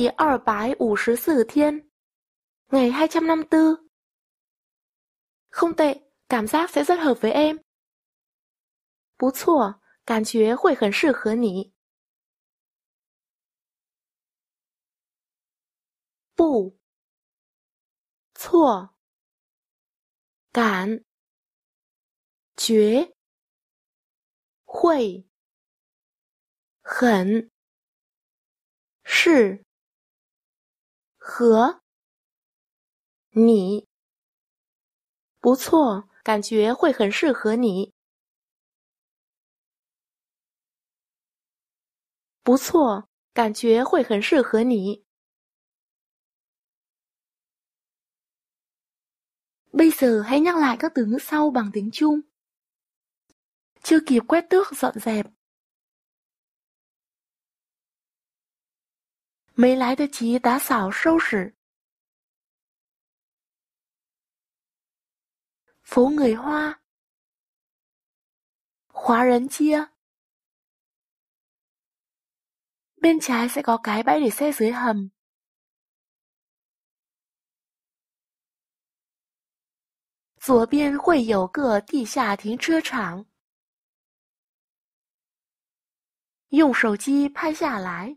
第二百五十四 thiên. Ngày hai trăm năm tư Không tệ, cảm giác sẽ rất hợp với em. 不错，感觉会很适合你。不错，感觉会很是和你不错，感觉会很适合你。不错，感觉会很适合你。Bây giờ hãy nhắc lại các từ ngữ sau bằng tiếng Trung. Chưa kịp quét tước dọn dẹp. 没来得及打扫收拾。富贵花，华人街。是个边，左，边，会，有，个，地下，停，车，场，用，手机，拍，下，来。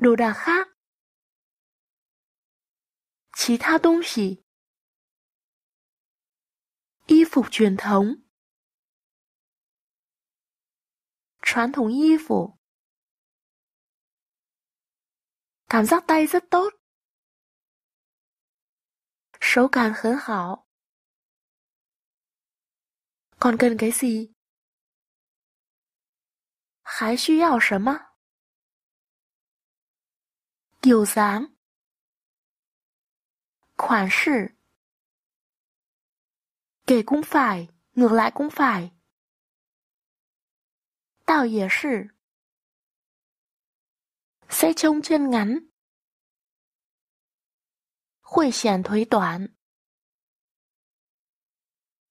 đồ đạc khác. Chí tha đông xỉ Y phục truyền thống Truyền thống y phục Cảm giác tay rất tốt. Số cảm hấn hảo. Còn cần cái gì? Hãy suy yào sớm á? kiểu dáng khoản sự kể cũng phải ngược lại cũng phải tạo dĩa sự sẽ trông chân ngắn khuẩy xẻn thuế toán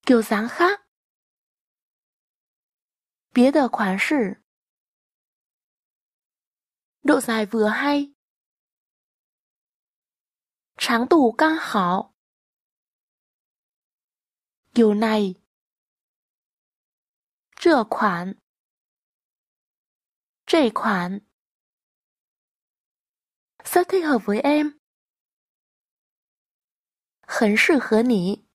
kiểu dáng khác bía đờ khoản sự độ dài vừa hay 长度刚好，有耐。这款，这款，适合合，合，合，合，合，合，合，合，合，合，合，合，